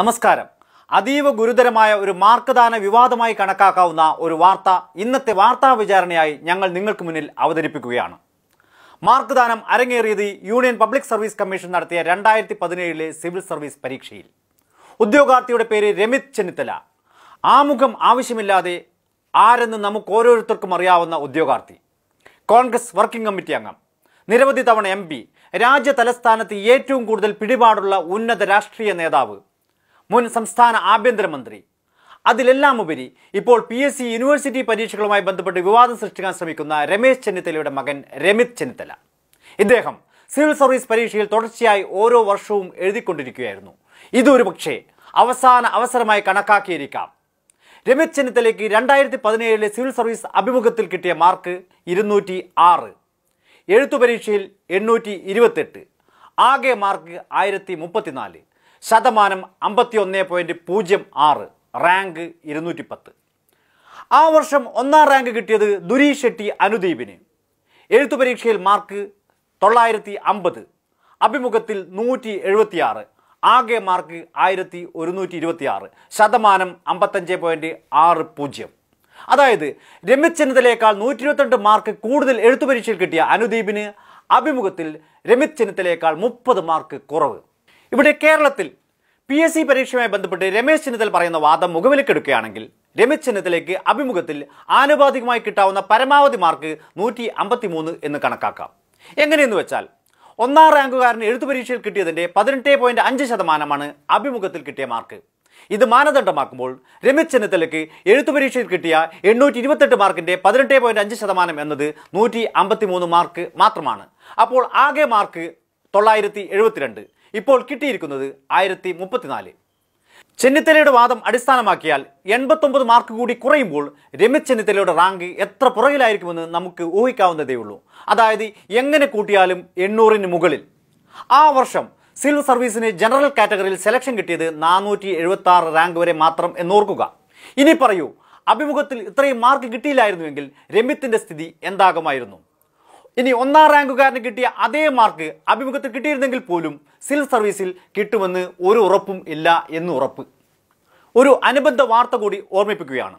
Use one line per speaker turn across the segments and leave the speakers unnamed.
നമസ്കാരം അതീവ ഗുരുതരമായ ഒരു മാർക്കദാന വിവാദമായി കണക്കാക്കാവുന്ന ഒരു വാർത്ത ഇന്നത്തെ വാർത്താ വിചാരണയായി ഞങ്ങൾ നിങ്ങൾക്ക് മുന്നിൽ അവതരിപ്പിക്കുകയാണ് മാർക്ക്ദാനം അരങ്ങേറിയത് യൂണിയൻ പബ്ലിക് സർവീസ് കമ്മീഷൻ നടത്തിയ രണ്ടായിരത്തി പതിനേഴിലെ സിവിൽ സർവീസ് പരീക്ഷയിൽ ഉദ്യോഗാർത്ഥിയുടെ പേര് രമിത് ചെന്നിത്തല ആമുഖം ആവശ്യമില്ലാതെ ആരെന്ന് നമുക്ക് ഓരോരുത്തർക്കും അറിയാവുന്ന ഉദ്യോഗാർത്ഥി കോൺഗ്രസ് വർക്കിംഗ് കമ്മിറ്റി അംഗം നിരവധി തവണ എം പി രാജ്യ തലസ്ഥാനത്ത് ഏറ്റവും കൂടുതൽ പിടിപാടുള്ള ഉന്നത രാഷ്ട്രീയ നേതാവ് മുൻ സംസ്ഥാന ആഭ്യന്തരമന്ത്രി അതിലെല്ലാം ഉപരി ഇപ്പോൾ പി എസ് സി യൂണിവേഴ്സിറ്റി പരീക്ഷകളുമായി ബന്ധപ്പെട്ട് വിവാദം സൃഷ്ടിക്കാൻ ശ്രമിക്കുന്ന രമേശ് ചെന്നിത്തലയുടെ മകൻ രമിത് ചെന്നിത്തല ഇദ്ദേഹം സിവിൽ സർവീസ് പരീക്ഷയിൽ തുടർച്ചയായി ഓരോ വർഷവും എഴുതിക്കൊണ്ടിരിക്കുകയായിരുന്നു ഇതൊരു പക്ഷേ അവസാന അവസരമായി കണക്കാക്കിയിരിക്കാം രമിത് ചെന്നിത്തലയ്ക്ക് രണ്ടായിരത്തി പതിനേഴിലെ സിവിൽ സർവീസ് അഭിമുഖത്തിൽ കിട്ടിയ മാർക്ക് ഇരുന്നൂറ്റി ആറ് എഴുത്തു പരീക്ഷയിൽ എണ്ണൂറ്റി ഇരുപത്തെട്ട് ആകെ മാർക്ക് ആയിരത്തി മുപ്പത്തിനാല് ശതമാനം അമ്പത്തി ഒന്ന് പോയിൻ്റ് പൂജ്യം ആറ് റാങ്ക് ഇരുന്നൂറ്റി പത്ത് ആ വർഷം ഒന്നാം റാങ്ക് കിട്ടിയത് ദുരീ ഷെട്ടി അനുദീപിന് എഴുത്തു പരീക്ഷയിൽ മാർക്ക് തൊള്ളായിരത്തി അമ്പത് അഭിമുഖത്തിൽ നൂറ്റി എഴുപത്തിയാറ് ആകെ മാർക്ക് ആയിരത്തി ഒരുന്നൂറ്റി ഇരുപത്തിയാറ് ശതമാനം അമ്പത്തഞ്ച് പോയിൻറ്റ് ആറ് പൂജ്യം അതായത് രമ്യ ചെന്നിത്തലയേക്കാൾ നൂറ്റി ഇരുപത്തിരണ്ട് മാർക്ക് കൂടുതൽ എഴുത്തു പരീക്ഷയിൽ കിട്ടിയ അനുദീപിന് അഭിമുഖത്തിൽ രമ്യ ചെന്നിത്തലയേക്കാൾ മുപ്പത് മാർക്ക് കുറവ് ഇവിടെ കേരളത്തിൽ പി എസ് സി പരീക്ഷയുമായി ബന്ധപ്പെട്ട് രമേശ് ചെന്നിത്തല പറയുന്ന വാദം മുഖവിലക്കെടുക്കുകയാണെങ്കിൽ രമേശ് ചെന്നിത്തലയ്ക്ക് അഭിമുഖത്തിൽ ആനുപാതികമായി കിട്ടാവുന്ന പരമാവധി മാർക്ക് നൂറ്റി അമ്പത്തി മൂന്ന് എന്ന് കണക്കാക്കാം എങ്ങനെയെന്ന് വെച്ചാൽ ഒന്നാം റാങ്കുകാരന് എഴുത്തു പരീക്ഷയിൽ കിട്ടിയതിൻ്റെ പതിനെട്ട് പോയിൻ്റ് അഞ്ച് ശതമാനമാണ് അഭിമുഖത്തിൽ കിട്ടിയ മാർക്ക് ഇത് മാനദണ്ഡമാക്കുമ്പോൾ രമേശ് ചെന്നിത്തലയ്ക്ക് എഴുത്തു പരീക്ഷയിൽ കിട്ടിയ എണ്ണൂറ്റി ഇരുപത്തെട്ട് മാർക്കിൻ്റെ പതിനെട്ട് പോയിൻ്റ് അഞ്ച് ശതമാനം എന്നത് നൂറ്റി അമ്പത്തി മൂന്ന് മാർക്ക് മാത്രമാണ് അപ്പോൾ ആകെ മാർക്ക് തൊള്ളായിരത്തി എഴുപത്തിരണ്ട് ഇപ്പോൾ കിട്ടിയിരിക്കുന്നത് ആയിരത്തി മുപ്പത്തിനാല് ചെന്നിത്തലയുടെ വാദം അടിസ്ഥാനമാക്കിയാൽ എൺപത്തൊമ്പത് മാർക്ക് കൂടി കുറയുമ്പോൾ രമേശ് ചെന്നിത്തലയുടെ റാങ്ക് എത്ര പുറകിലായിരിക്കുമെന്ന് നമുക്ക് ഊഹിക്കാവുന്നതേ ഉള്ളൂ അതായത് എങ്ങനെ കൂട്ടിയാലും എണ്ണൂറിന് മുകളിൽ ആ വർഷം സിവിൽ സർവീസിന് ജനറൽ കാറ്റഗറിയിൽ സെലക്ഷൻ കിട്ടിയത് നാനൂറ്റി എഴുപത്തി ആറ് റാങ്ക് വരെ മാത്രം എന്നോർക്കുക ഇനി പറയൂ അഭിമുഖത്തിൽ ഇത്രയും മാർക്ക് കിട്ടിയില്ലായിരുന്നുവെങ്കിൽ രമ്യത്തിൻ്റെ സ്ഥിതി എന്താകുമായിരുന്നു ഇനി ഒന്നാം റാങ്കുകാരന് കിട്ടിയ അതേ മാർക്ക് അഭിമുഖത്തിൽ കിട്ടിയിരുന്നെങ്കിൽ പോലും സിവിൽ സർവീസിൽ കിട്ടുമെന്ന് ഒരു ഉറപ്പും ഇല്ല എന്ന് ഉറപ്പ് ഒരു അനുബന്ധ വാർത്ത കൂടി ഓർമ്മിപ്പിക്കുകയാണ്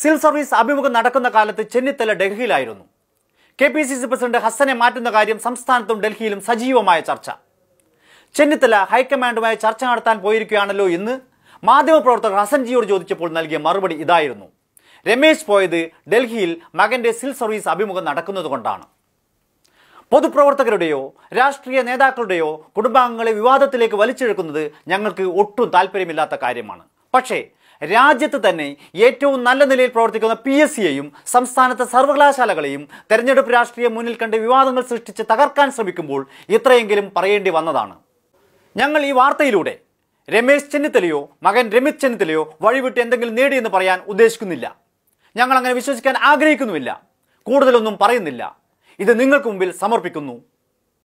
സിവിൽ സർവീസ് അഭിമുഖം നടക്കുന്ന കാലത്ത് ചെന്നിത്തല ഡൽഹിയിലായിരുന്നു K P C C president ഹസ്സനെ മാറ്റുന്ന കാര്യം സംസ്ഥാനത്തും ഡൽഹിയിലും സജീവമായ ചർച്ച ചെന്നിത്തല ഹൈക്കമാൻഡുമായി ചർച്ച നടത്താൻ പോയിരിക്കുകയാണല്ലോ എന്ന് മാധ്യമപ്രവർത്തകർ ഹസൻജിയോട് ചോദിച്ചപ്പോൾ നൽകിയ മറുപടി ഇതായിരുന്നു രമേശ് പോയത് ഡൽഹിയിൽ മകന്റെ സിവിൽ സർവീസ് അഭിമുഖം നടക്കുന്നത് കൊണ്ടാണ് പൊതുപ്രവർത്തകരുടെയോ രാഷ്ട്രീയ നേതാക്കളുടെയോ കുടുംബാംഗങ്ങളെ വിവാദത്തിലേക്ക് വലിച്ചെഴുക്കുന്നത് ഞങ്ങൾക്ക് ഒട്ടും താല്പര്യമില്ലാത്ത കാര്യമാണ് പക്ഷേ രാജ്യത്ത് തന്നെ ഏറ്റവും നല്ല നിലയിൽ പ്രവർത്തിക്കുന്ന പി എസ് സിയെയും സംസ്ഥാനത്തെ സർവകലാശാലകളെയും തെരഞ്ഞെടുപ്പ് രാഷ്ട്രീയം മുന്നിൽ കണ്ട് വിവാദങ്ങൾ സൃഷ്ടിച്ച് തകർക്കാൻ ശ്രമിക്കുമ്പോൾ ഇത്രയെങ്കിലും പറയേണ്ടി വന്നതാണ് ഞങ്ങൾ ഈ വാർത്തയിലൂടെ രമേശ് ചെന്നിത്തലയോ മകൻ രമിത് ചെന്നിത്തലയോ വഴിവിട്ട് എന്തെങ്കിലും നേടിയെന്ന് പറയാൻ ഉദ്ദേശിക്കുന്നില്ല ഞങ്ങൾ അങ്ങനെ വിശ്വസിക്കാൻ ആഗ്രഹിക്കുന്നുമില്ല കൂടുതലൊന്നും പറയുന്നില്ല ഇത് നിങ്ങൾക്ക് മുമ്പിൽ സമർപ്പിക്കുന്നു